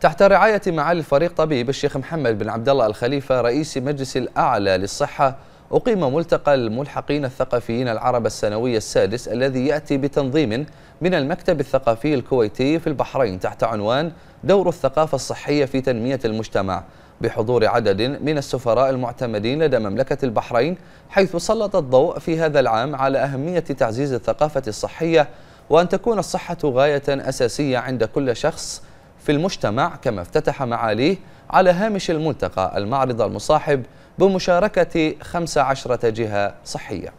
تحت رعاية معالي الفريق طبيب الشيخ محمد بن عبد الله الخليفة رئيس مجلس الأعلى للصحة أقيم ملتقى الملحقين الثقافيين العرب السنوي السادس الذي يأتي بتنظيم من المكتب الثقافي الكويتي في البحرين تحت عنوان دور الثقافة الصحية في تنمية المجتمع بحضور عدد من السفراء المعتمدين لدى مملكة البحرين حيث سلط الضوء في هذا العام على أهمية تعزيز الثقافة الصحية وأن تكون الصحة غاية أساسية عند كل شخص في المجتمع كما افتتح معاليه على هامش الملتقى المعرض المصاحب بمشاركة 15 جهة صحية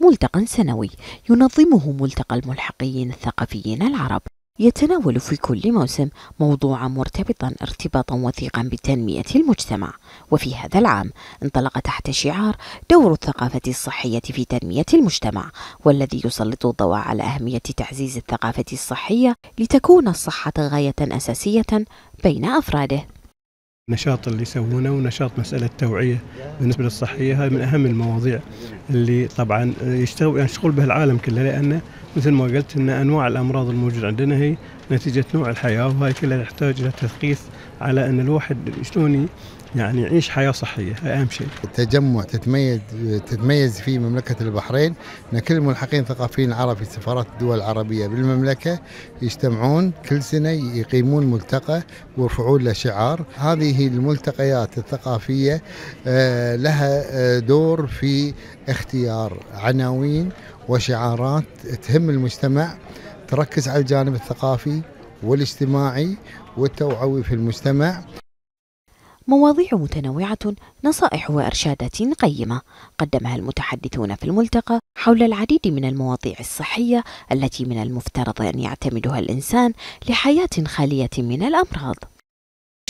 ملتقى سنوي ينظمه ملتقى الملحقيين الثقافيين العرب يتناول في كل موسم موضوعا مرتبطا ارتباطا وثيقا بتنمية المجتمع وفي هذا العام انطلق تحت شعار دور الثقافة الصحية في تنمية المجتمع والذي يسلط الضوء على أهمية تعزيز الثقافة الصحية لتكون الصحة غاية أساسية بين أفراده النشاط اللي يسوونه ونشاط مسألة التوعية بالنسبة للصحية هذا من أهم المواضيع اللي طبعا يشتغل يعني يشتغل به العالم كله لأنه مثل ما قلت ان انواع الامراض الموجوده عندنا هي نتيجه نوع الحياه وهاي كلها تحتاج الى تثقيف على ان الواحد شلون يعني يعيش حياه صحيه هاي اهم شيء. التجمع تتميز تتميز فيه مملكه البحرين ان كل الملحقين الثقافيين العرب في سفارات الدول العربيه بالمملكه يجتمعون كل سنه يقيمون ملتقى ويرفعون له شعار، هذه الملتقيات الثقافيه آه، لها آه، دور في اختيار عناوين وشعارات تهم المجتمع تركز على الجانب الثقافي والاجتماعي والتوعوي في المجتمع مواضيع متنوعة نصائح وإرشادات قيمة قدمها المتحدثون في الملتقى حول العديد من المواضيع الصحية التي من المفترض أن يعتمدها الإنسان لحياة خالية من الأمراض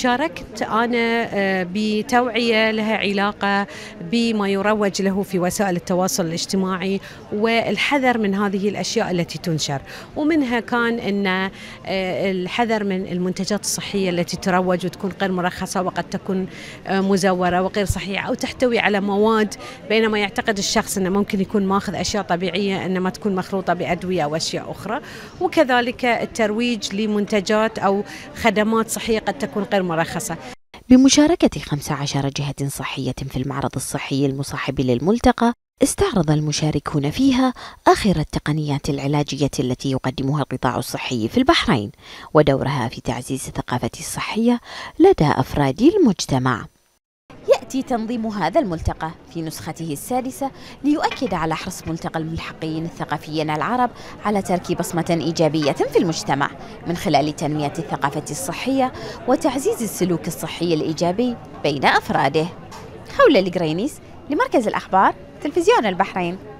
شاركت أنا آه، بتوعية لها علاقة بما يروج له في وسائل التواصل الاجتماعي والحذر من هذه الأشياء التي تنشر ومنها كان أن آه، الحذر من المنتجات الصحية التي تروج وتكون غير مرخصة وقد تكون آه، مزورة وغير صحيحة أو تحتوي على مواد بينما يعتقد الشخص أنه ممكن يكون ماخذ أشياء طبيعية انما تكون مخلوطة بأدوية أو أشياء أخرى وكذلك الترويج لمنتجات أو خدمات صحية قد تكون غير مرخصة بمشاركة 15 جهة صحية في المعرض الصحي المصاحب للملتقى استعرض المشاركون فيها آخر التقنيات العلاجية التي يقدمها القطاع الصحي في البحرين ودورها في تعزيز الثقافة الصحية لدى أفراد المجتمع يأتي تنظيم هذا الملتقى في نسخته السادسة ليؤكد على حرص ملتقى الملحقين الثقافيين العرب على ترك بصمة إيجابية في المجتمع من خلال تنمية الثقافة الصحية وتعزيز السلوك الصحي الإيجابي بين أفراده حول القرينيس لمركز الأخبار تلفزيون البحرين